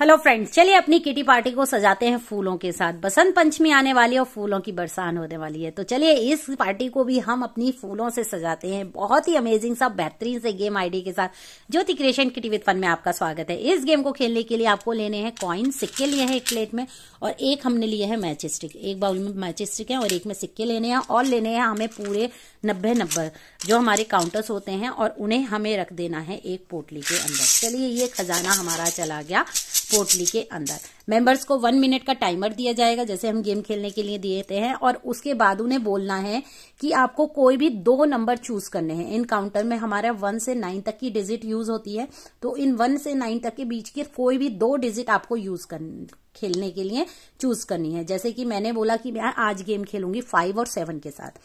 Hello friends चलिए अपनी kitty party को सजाते हैं फूलों के साथ बसंत पंचमी आने वाली है और फूलों की बरसान होने वाली है तो चलिए इस पार्टी को भी हम अपनी फूलों से सजाते हैं बहुत ही अमेजिंग सा बेहतरीन से गेम आईडी के साथ Jyoti creation kitty with fun में आपका स्वागत है इस गेम को खेलने के लिए आपको लेने हैं कॉइन सिक्के लिए हैं एक प्लेट में और एक हमने लिए है मैच स्टिक एक बाउल में मैच स्टिक है और एक में सिक्के लेने हैं और लेने हैं हमें पूरे नब्बे नब्बे जो हमारे काउंटर्स होते हैं और उन्हें हमें रख देना है एक पोटली के अंदर चलिए ये खजाना हमारा चला गया पोर्टली के अंदर मेंबर्स को वन मिनट का टाइमर दिया जाएगा जैसे हम गेम खेलने के लिए देते हैं और उसके बाद उन्हें बोलना है कि आपको कोई भी दो नंबर चूज करने हैं इन काउंटर में हमारा वन से नाइन तक की डिजिट यूज होती है तो इन वन से नाइन तक के बीच के कोई भी दो डिजिट आपको यूज कर खेलने के लिए चूज करनी है जैसे कि मैंने बोला कि मैं आज गेम खेलूंगी फाइव और सेवन के साथ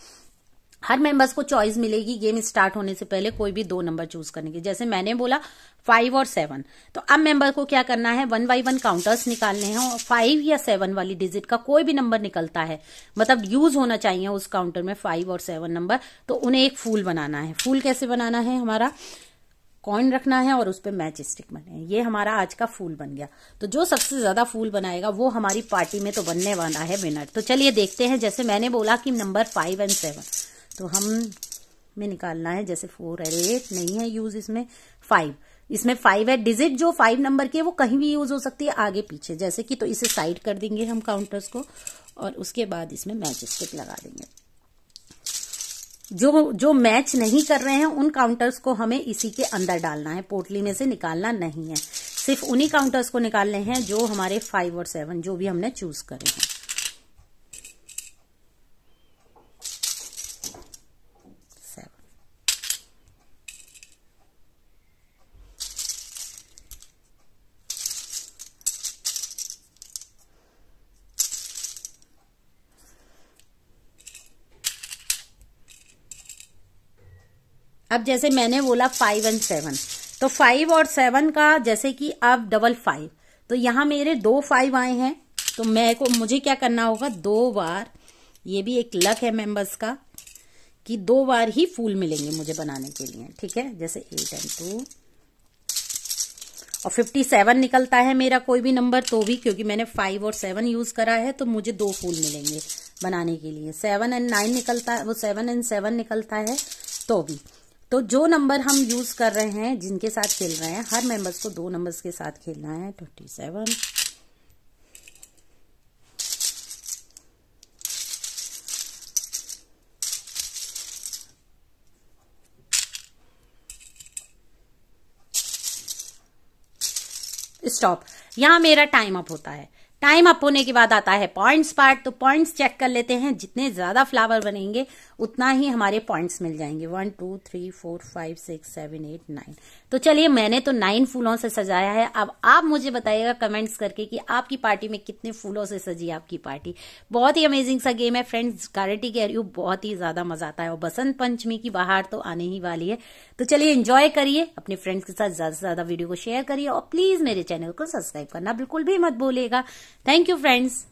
हर मेंबर्स को चॉइस मिलेगी गेम स्टार्ट होने से पहले कोई भी दो नंबर चूज करने की जैसे मैंने बोला फाइव और सेवन तो अब मेंबर को क्या करना है वन बाई वन काउंटर्स निकालने हैं और फाइव या सेवन वाली डिजिट का कोई भी नंबर निकलता है मतलब यूज होना चाहिए उस काउंटर में फाइव और सेवन नंबर तो उन्हें एक फूल बनाना है फूल कैसे बनाना है हमारा कॉइन रखना है और उस पर मैच स्टिक बने ये हमारा आज का फूल बन गया तो जो सबसे ज्यादा फूल बनाएगा वो हमारी पार्टी में तो बनने वाला है विनर तो चलिए देखते हैं जैसे मैंने बोला कि नंबर फाइव एंड सेवन तो हम में निकालना है जैसे फोर है एट नहीं है यूज इसमें फाइव इसमें फाइव है डिजिट जो फाइव नंबर की है वो कहीं भी यूज हो सकती है आगे पीछे जैसे कि तो इसे साइड कर देंगे हम काउंटर्स को और उसके बाद इसमें मैच स्टिक लगा देंगे जो जो मैच नहीं कर रहे हैं उन काउंटर्स को हमें इसी के अंदर डालना है पोटली में से निकालना नहीं है सिर्फ उन्हीं काउंटर्स को निकालने हैं जो हमारे फाइव और सेवन जो भी हमने चूज करे हैं अब जैसे मैंने बोला फाइव एंड सेवन तो फाइव और सेवन का जैसे कि अब डबल फाइव तो यहां मेरे दो फाइव आए हैं तो मैं को मुझे क्या करना होगा दो बार ये भी एक लक है मेंबर्स का कि दो बार ही फूल मिलेंगे मुझे बनाने के लिए ठीक है जैसे एट एंड टू और फिफ्टी सेवन निकलता है मेरा कोई भी नंबर तो भी क्योंकि मैंने फाइव और सेवन यूज करा है तो मुझे दो फूल मिलेंगे बनाने के लिए सेवन एंड नाइन निकलता है वो सेवन एंड सेवन निकलता है तो भी तो जो नंबर हम यूज कर रहे हैं जिनके साथ खेल रहे हैं हर मेंबर्स को दो नंबर्स के साथ खेलना है ट्वेंटी सेवन स्टॉप यहां मेरा टाइम अप होता है टाइम अप होने के बाद आता है पॉइंट्स पार्ट तो पॉइंट्स चेक कर लेते हैं जितने ज्यादा फ्लावर बनेंगे उतना ही हमारे पॉइंट्स मिल जाएंगे one two three four five six seven eight nine तो चलिए मैंने तो नाइन फूलों से सजाया है अब आप मुझे बताइएगा कमेंट्स करके कि आपकी पार्टी में कितने फूलों से सजी आपकी पार्टी बहुत ही अमेजिंग सा गेम है फ्रेंड्स गारंटी कह रही हूँ बहुत ही ज्यादा मजा आता है और बसंत पंचमी की बाहर तो आने ही वाली है तो चलिए इंजॉय करिए अपने फ्रेंड्स के साथ ज्यादा से ज्यादा वीडियो को शेयर करिए और प्लीज मेरे चैनल को सब्सक्राइब करना बिल्कुल भी मत भूलेगा Thank you friends.